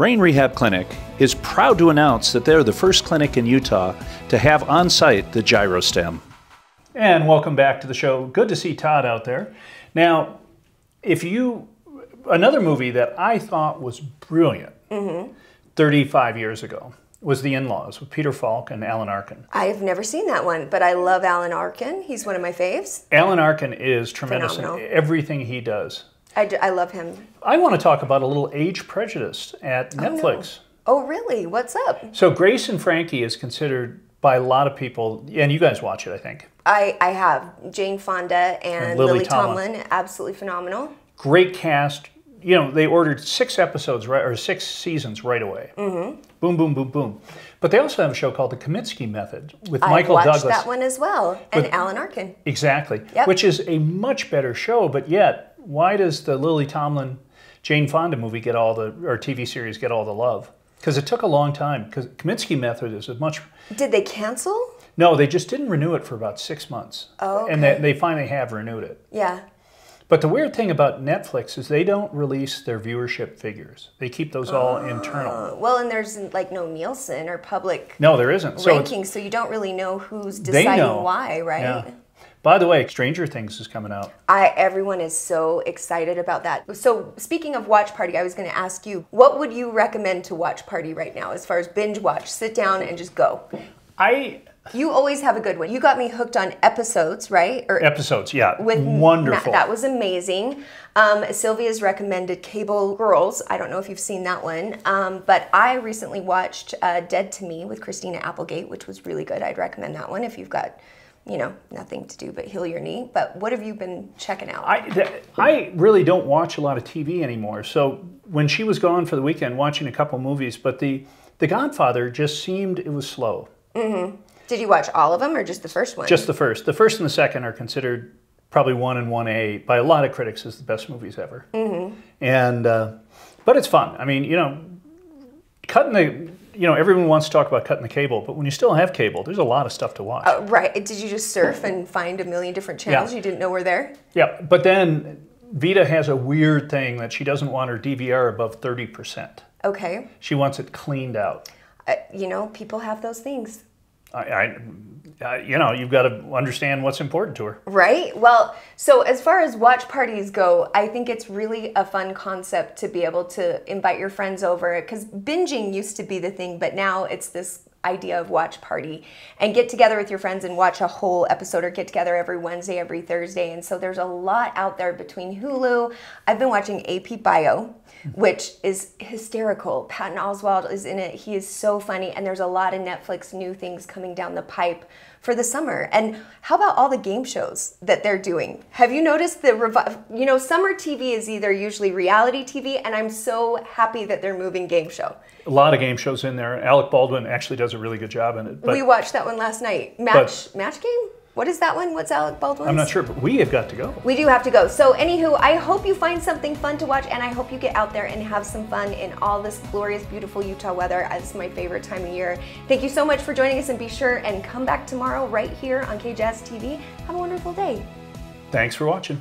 Brain Rehab Clinic is proud to announce that they're the first clinic in Utah to have on site the gyrostem. And welcome back to the show. Good to see Todd out there. Now, if you, another movie that I thought was brilliant mm -hmm. 35 years ago was The In Laws with Peter Falk and Alan Arkin. I have never seen that one, but I love Alan Arkin. He's one of my faves. Alan Arkin is tremendous Phenomenal. in everything he does. I, love him. I want to talk about a little age prejudice at Netflix. Oh, no. oh, really? What's up? So Grace and Frankie is considered by a lot of people, and you guys watch it, I think. I, I have. Jane Fonda and, and Lily, Lily Tomlin. Tomlin, absolutely phenomenal. Great cast. You know, they ordered six episodes right or six seasons right away. Mm-hmm. Boom, boom, boom, boom. But they also have a show called The Kaminsky Method with I've Michael watched Douglas. that one as well, and with, Alan Arkin. Exactly. Yep. Which is a much better show, but yet why does the Lily Tomlin Jane Fonda movie get all the or TV series get all the love? Because it took a long time. Because Kaminsky Method is a much. Did they cancel? No, they just didn't renew it for about six months. Oh. Okay. And they, they finally have renewed it. Yeah. But the weird thing about Netflix is they don't release their viewership figures. They keep those all uh, internal. Well, and there's like no Nielsen or public. No, there isn't so rankings, so you don't really know who's deciding why, right? Yeah. By the way, Stranger Things is coming out. I everyone is so excited about that. So speaking of watch party, I was going to ask you, what would you recommend to watch party right now as far as binge watch? Sit down and just go. I you always have a good one. You got me hooked on episodes, right? Or episodes, yeah. With wonderful. that was amazing. Um, Sylvia's recommended Cable Girls. I don't know if you've seen that one, um, but I recently watched uh, Dead to Me with Christina Applegate, which was really good. I'd recommend that one if you've got you know, nothing to do but heal your knee. But what have you been checking out? I, I really don't watch a lot of TV anymore. So when she was gone for the weekend, watching a couple movies, but the The Godfather just seemed it was slow. Mm-hmm. Did you watch all of them or just the first one? Just the first. The first and the second are considered probably one and one A by a lot of critics as the best movies ever. Mm-hmm. And uh, but it's fun. I mean, you know, cutting the you know, everyone wants to talk about cutting the cable, but when you still have cable, there's a lot of stuff to watch. Uh, right. Did you just surf and find a million different channels yeah. you didn't know were there? Yeah. But then Vita has a weird thing that she doesn't want her DVR above 30%. Okay. She wants it cleaned out. Uh, you know, people have those things. I, I, you know, you've got to understand what's important to her. Right. Well, so as far as watch parties go, I think it's really a fun concept to be able to invite your friends over because binging used to be the thing, but now it's this idea of watch party and get together with your friends and watch a whole episode or get together every Wednesday, every Thursday. And so there's a lot out there between Hulu. I've been watching AP Bio, which is hysterical. Patton Oswald is in it. He is so funny. And there's a lot of Netflix new things coming down the pipe for the summer. And how about all the game shows that they're doing? Have you noticed the rev? you know summer TV is either usually reality TV and I'm so happy that they're moving game show. A lot of game shows in there. Alec Baldwin actually does a really good job in it. we watched that one last night. Match but, match game? What is that one? What's Alec Baldwin's? I'm not sure, but we have got to go. We do have to go. So, anywho, I hope you find something fun to watch, and I hope you get out there and have some fun in all this glorious, beautiful Utah weather. It's my favorite time of year. Thank you so much for joining us, and be sure and come back tomorrow right here on KJazz TV. Have a wonderful day. Thanks for watching.